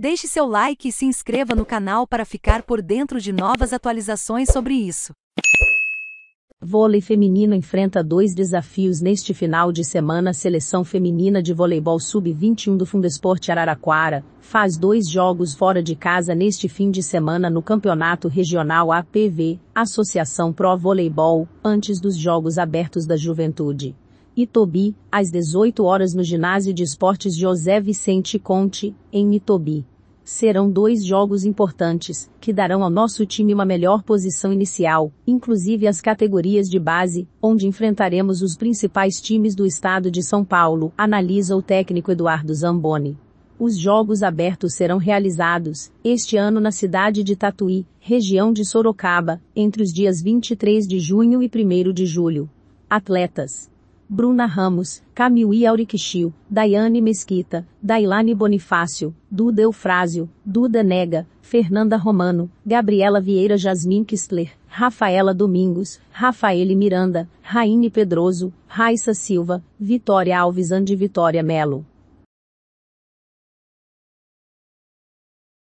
Deixe seu like e se inscreva no canal para ficar por dentro de novas atualizações sobre isso. Vôlei feminino enfrenta dois desafios neste final de semana. A seleção feminina de voleibol sub-21 do Esporte Araraquara faz dois jogos fora de casa neste fim de semana no Campeonato Regional APV, Associação Pro Voleibol, antes dos Jogos Abertos da Juventude. Itobi, às 18 horas no Ginásio de Esportes José Vicente Conte, em Itobi. Serão dois jogos importantes, que darão ao nosso time uma melhor posição inicial, inclusive as categorias de base, onde enfrentaremos os principais times do estado de São Paulo, analisa o técnico Eduardo Zamboni. Os jogos abertos serão realizados, este ano na cidade de Tatuí, região de Sorocaba, entre os dias 23 de junho e 1 de julho. Atletas Bruna Ramos, Camil Iauriquichil, Daiane Mesquita, Dailane Bonifácio, Duda Eufrásio, Duda Nega, Fernanda Romano, Gabriela Vieira Jasmin Kistler, Rafaela Domingos, Rafaele Miranda, Raine Pedroso, Raissa Silva, Vitória Alves Andi Vitória Melo.